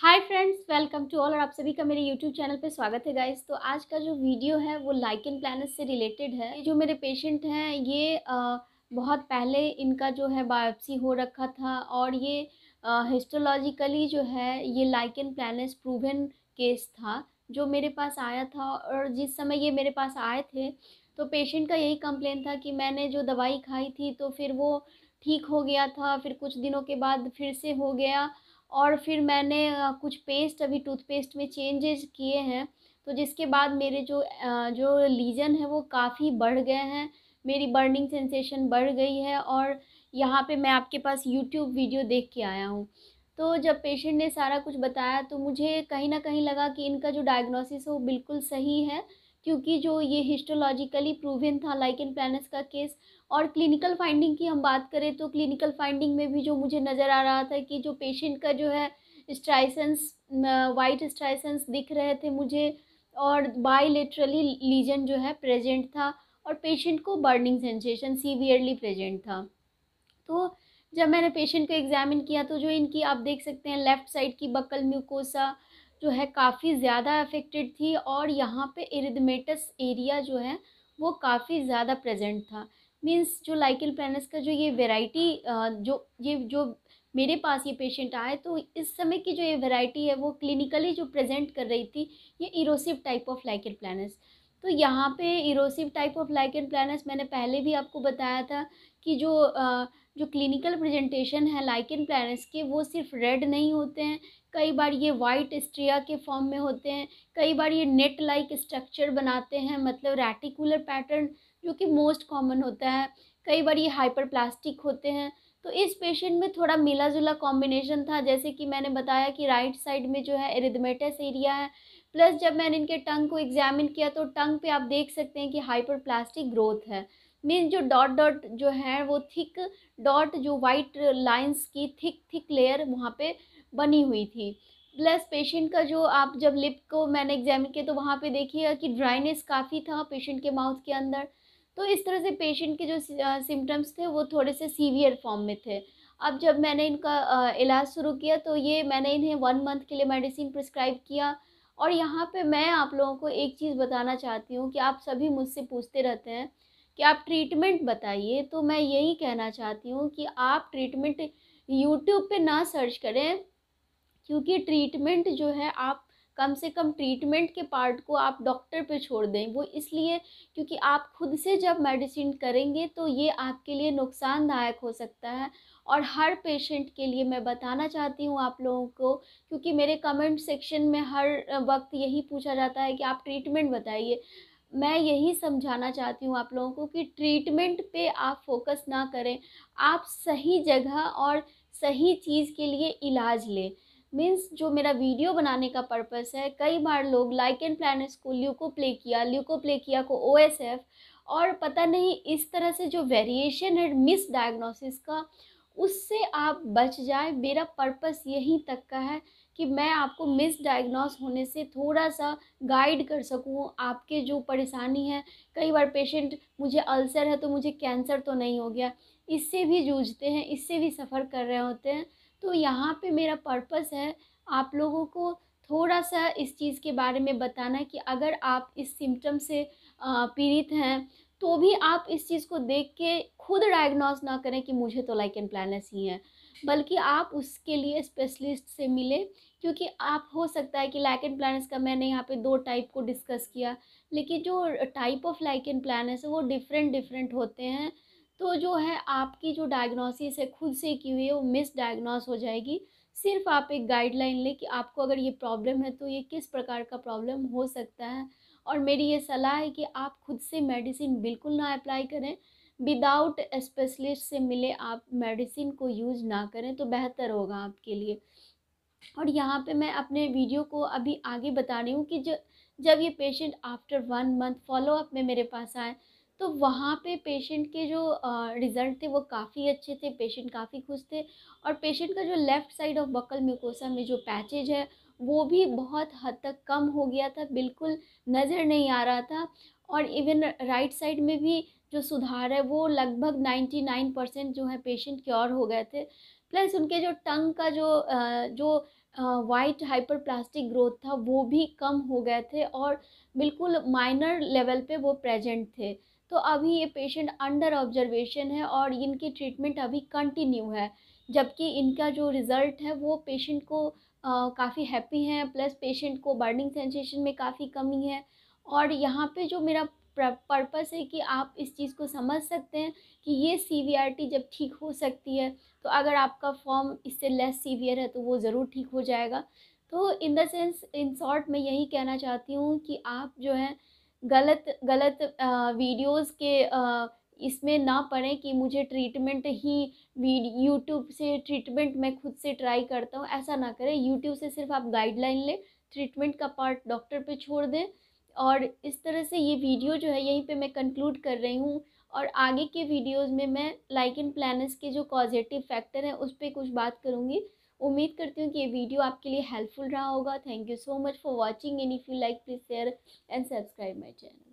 hi friends welcome to all और आप सभी का मेरे यूट्यूब चैनल पे स्वागत है गाइस तो आज का जो वीडियो है वो लाइकन प्लानस से रिलेटेड है जो मेरे पेशेंट हैं ये आ, बहुत पहले इनका जो है बायोप्सी हो रखा था और ये हिस्टोलॉजिकली जो है ये लाइकन प्लानस प्रूवन केस था जो मेरे पास आया था और जिस समय ये मेरे पास आए थे तो पेशेंट का यही कंप्लेन था कि मैंने जो दवाई खाई थी तो फिर वो ठीक हो गया था फिर कुछ दिनों के बाद फिर से हो गया और फिर मैंने कुछ पेस्ट अभी टूथपेस्ट में चेंजेज किए हैं तो जिसके बाद मेरे जो जो लीजन है वो काफ़ी बढ़ गए हैं मेरी बर्निंग सेंसेशन बढ़ गई है और यहाँ पे मैं आपके पास यूट्यूब वीडियो देख के आया हूँ तो जब पेशेंट ने सारा कुछ बताया तो मुझे कहीं ना कहीं लगा कि इनका जो डायग्नोसिस है वो बिल्कुल सही है क्योंकि जो ये हिस्टोलॉजिकली प्रूवन था लाइक इन प्लानस का केस और क्लिनिकल फाइंडिंग की हम बात करें तो क्लिनिकल फाइंडिंग में भी जो मुझे नज़र आ रहा था कि जो पेशेंट का जो है स्ट्राइसेंस वाइट स्ट्राइसेंस दिख रहे थे मुझे और बाईलेटरली लीजन जो है प्रेजेंट था और पेशेंट को बर्निंग सेंसेशन सीवियरली प्रेजेंट था तो जब मैंने पेशेंट को एग्जामिन किया तो जो इनकी आप देख सकते हैं लेफ़्ट साइड की बकल म्यूकोसा जो है काफ़ी ज़्यादा अफेक्टेड थी और यहाँ पे इरिदमेटस एरिया जो है वो काफ़ी ज़्यादा प्रेजेंट था मीन्स जो लाइकिल प्लानस का जो ये वेराइटी जो ये जो मेरे पास ये पेशेंट आए तो इस समय की जो ये वेराइटी है वो क्लिनिकली जो प्रेजेंट कर रही थी ये इरोसिव टाइप ऑफ लाइकिल प्लानस तो यहाँ पे इरोसिव टाइप ऑफ लाइकिल प्लानस मैंने पहले भी आपको बताया था कि जो जो क्लिनिकल प्रेजेंटेशन है लाइकिन प्लानस के वो सिर्फ रेड नहीं होते हैं कई बार ये वाइट स्ट्रिया के फॉर्म में होते हैं कई बार ये नेट लाइक स्ट्रक्चर बनाते हैं मतलब रेटिकुलर पैटर्न जो कि मोस्ट कॉमन होता है कई बार ये हाइपर प्लास्टिक होते हैं तो इस पेशेंट में थोड़ा मिला जुला कॉम्बिनेशन था जैसे कि मैंने बताया कि राइट साइड में जो है एरिदमेटस एरिया है प्लस जब मैंने इनके टंग को एग्जामिन किया तो टंग पे आप देख सकते हैं कि हाइपर प्लास्टिक ग्रोथ है मीन जो डॉट डॉट जो है वो थिक डॉट जो वाइट लाइंस की थिक थिक लेयर वहाँ पे बनी हुई थी प्लस पेशेंट का जो आप जब लिप को मैंने एग्जामिन किया तो वहाँ पे देखिएगा कि ड्राइनेस काफ़ी था पेशेंट के माउथ के अंदर तो इस तरह से पेशेंट के जो सिम्टम्स थे वो थोड़े से सीवियर फॉर्म में थे अब जब मैंने इनका इलाज शुरू किया तो ये मैंने इन्हें वन मंथ के लिए मेडिसिन प्रिस्क्राइब किया और यहाँ पे मैं आप लोगों को एक चीज़ बताना चाहती हूँ कि आप सभी मुझसे पूछते रहते हैं कि आप ट्रीटमेंट बताइए तो मैं यही कहना चाहती हूँ कि आप ट्रीटमेंट यूट्यूब पे ना सर्च करें क्योंकि ट्रीटमेंट जो है आप कम से कम ट्रीटमेंट के पार्ट को आप डॉक्टर पे छोड़ दें वो इसलिए क्योंकि आप खुद से जब मेडिसिन करेंगे तो ये आपके लिए नुकसानदायक हो सकता है और हर पेशेंट के लिए मैं बताना चाहती हूँ आप लोगों को क्योंकि मेरे कमेंट सेक्शन में हर वक्त यही पूछा जाता है कि आप ट्रीटमेंट बताइए मैं यही समझाना चाहती हूँ आप लोगों को कि ट्रीटमेंट पे आप फोकस ना करें आप सही जगह और सही चीज़ के लिए इलाज लें मीन्स जो मेरा वीडियो बनाने का पर्पस है कई बार लोग लाइक एंड प्लान को प्ले किया को एफ और पता नहीं इस तरह से जो वेरिएशन है मिस डायग्नोसिस का उससे आप बच जाए मेरा पर्पस यहीं तक का है कि मैं आपको मिस डायग्नोस होने से थोड़ा सा गाइड कर सकूँ आपके जो परेशानी है कई बार पेशेंट मुझे अल्सर है तो मुझे कैंसर तो नहीं हो गया इससे भी जूझते हैं इससे भी सफ़र कर रहे होते हैं तो यहाँ पे मेरा पर्पस है आप लोगों को थोड़ा सा इस चीज़ के बारे में बताना कि अगर आप इस सिम्टम से पीड़ित हैं तो भी आप इस चीज़ को देख के खुद डायग्नोस ना करें कि मुझे तो लाइक एंड प्लानस ही है बल्कि आप उसके लिए स्पेशलिस्ट से मिले क्योंकि आप हो सकता है कि लाइकेन प्लानस का मैंने यहाँ पे दो टाइप को डिस्कस किया लेकिन जो टाइप ऑफ लाइकेन प्लानस है वो डिफरेंट डिफरेंट होते हैं तो जो है आपकी जो डायग्नोसिस है खुद से की हुई है वो मिस डायग्नोस हो जाएगी सिर्फ आप एक गाइडलाइन लें कि आपको अगर ये प्रॉब्लम है तो ये किस प्रकार का प्रॉब्लम हो सकता है और मेरी ये सलाह है कि आप खुद से मेडिसिन बिल्कुल ना अप्लाई करें विदाउट स्पेशलिस्ट से मिले आप मेडिसिन को यूज ना करें तो बेहतर होगा आपके लिए और यहाँ पे मैं अपने वीडियो को अभी आगे बता रही हूँ कि जो जब ये patient after one month follow up में मेरे पास आए तो वहाँ पे पेशेंट के जो रिज़ल्ट थे वो काफ़ी अच्छे थे पेशेंट काफ़ी खुश थे और पेशेंट का जो left side of buccal mucosa में जो पैचेज है वो भी बहुत हद तक कम हो गया था बिल्कुल नज़र नहीं आ रहा था और इवन राइट साइड में भी जो सुधार है वो लगभग नाइन्टी नाइन परसेंट जो है पेशेंट क्योर हो गए थे प्लस उनके जो टंग का जो जो वाइट हाइपर प्लास्टिक ग्रोथ था वो भी कम हो गए थे और बिल्कुल माइनर लेवल पे वो प्रेजेंट थे तो अभी ये पेशेंट अंडर ऑब्जर्वेशन है और इनकी ट्रीटमेंट अभी कंटिन्यू है जबकि इनका जो रिज़ल्ट है वो पेशेंट को काफ़ी हैप्पी हैं प्लस पेशेंट को बर्निंग सेंसेशन में काफ़ी कमी है और यहाँ पे जो मेरा पर्पस है कि आप इस चीज़ को समझ सकते हैं कि ये सीवियरिटी जब ठीक हो सकती है तो अगर आपका फॉर्म इससे लेस सीवियर है तो वो ज़रूर ठीक हो जाएगा तो in the sense in short मैं यही कहना चाहती हूँ कि आप जो है गलत गलत वीडियोस के इसमें ना पड़े कि मुझे ट्रीटमेंट ही यूट्यूब से ट्रीटमेंट मैं खुद से ट्राई करता हूँ ऐसा ना करें यूट्यूब से सिर्फ आप गाइडलाइन लें ट्रीटमेंट का पार्ट डॉक्टर पे छोड़ दें और इस तरह से ये वीडियो जो है यहीं पे मैं कंक्लूड कर रही हूँ और आगे के वीडियोस में मैं लाइक इन प्लानस के जो पॉजिटिव फैक्टर हैं उस पर कुछ बात करूँगी उम्मीद करती हूँ कि ये वीडियो आपके लिए हेल्पफुल रहा होगा thank you so much for watching and if you like please share and subscribe my channel